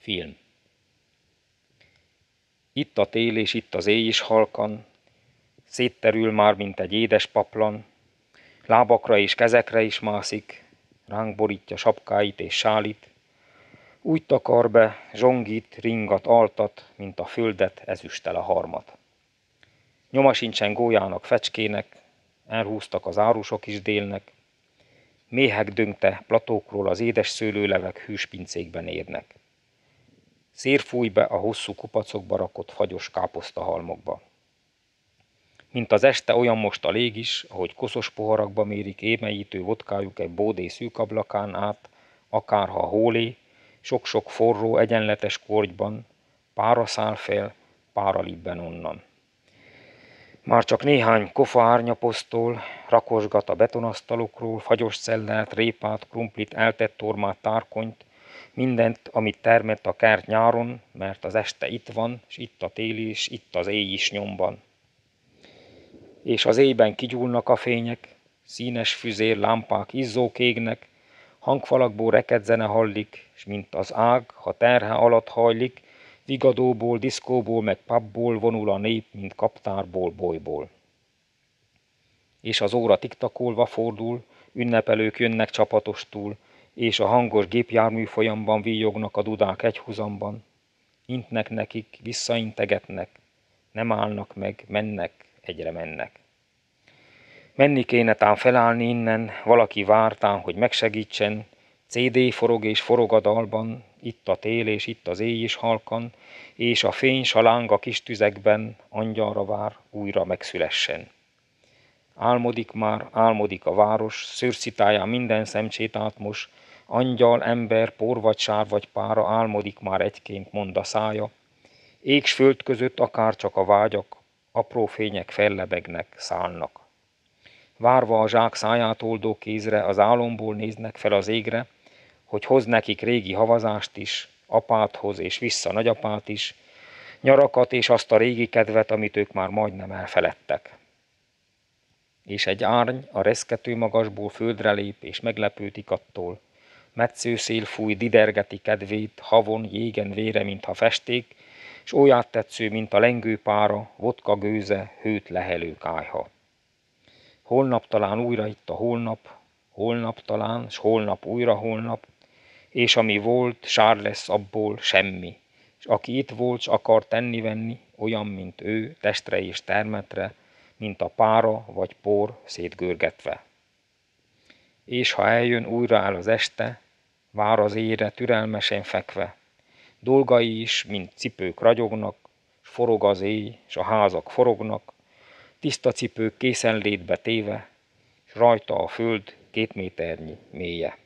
film. Itt a tél és itt az éj is halkan, szétterül már, mint egy édes paplan, lábakra és kezekre is mászik, ránk borítja sapkáit és sálit, úgy takar be, zsongít, ringat, altat, mint a földet ezüsttel a harmat. Nyoma sincsen gólyának, fecskének, elhúztak az árusok is délnek, méhek döngte platókról az édes szőlőlevek hűs pincékben érnek. Szér fúj be a hosszú kupacokba rakott fagyos káposztahalmokba. Mint az este olyan most a lég is, ahogy koszos poharakba mérik émeítő vodkájuk egy bódé szűkablakán át, akárha hólé, sok-sok forró, egyenletes korgyban, pára száll fel, pára libben onnan. Már csak néhány kofa árnyaposztól, rakosgat a betonasztalokról, fagyos szellát, répát, krumplit, eltett tormát, tárkonyt, mindent, amit termett a kert nyáron, mert az este itt van, és itt a téli, és itt az éj is nyomban. És az éjben kigyúlnak a fények, színes füzér lámpák izzók égnek, hangfalakból rekedzene hallik, és mint az ág, ha terhe alatt hajlik, vigadóból, diszkóból, meg pubból vonul a nép, mint kaptárból, bolyból. És az óra tiktakolva fordul, ünnepelők jönnek csapatostul, és a hangos gépjármű folyamban víjognak a dudák egyhuzamban. Intnek nekik, visszaintegetnek, nem állnak meg, mennek, egyre mennek. Menni kéne tán felállni innen, valaki vártán, hogy megsegítsen, CD forog és forog a dalban, itt a tél és itt az éj is halkan, és a fény saláng a kis tüzekben, angyalra vár, újra megszülessen. Álmodik már, álmodik a város, szőrszitáján minden szemcsét átmos, Angyal, ember, por vagy sár vagy pára álmodik már egyként mond a szája. Ég s föld között akár csak a vágyak, apró fények fellebegnek, szállnak. Várva a zsák száját oldó kézre, az álomból néznek fel az égre, hogy hoz nekik régi havazást is, apáthoz és vissza nagyapát is, nyarakat és azt a régi kedvet, amit ők már majdnem elfeledtek. És egy árny a reszkető magasból földre lép, és meglepődik attól, szél fúj, didergeti kedvét, havon, jégen vére, mintha festék, s olyát tetsző, mint a lengő pára, vodka gőze, hőt lehelő kájha. Holnap talán újra itt a holnap, holnap talán, s holnap újra holnap, és ami volt, sár lesz abból semmi, és aki itt volt, s akar tenni-venni, olyan, mint ő, testre és termetre, mint a pára vagy por szétgörgetve és ha eljön, újra áll az este, vár az ére türelmesen fekve. Dolgai is, mint cipők ragyognak, forog az éj, és a házak forognak, tiszta cipők készenlétbe téve, s rajta a föld két méternyi mélye.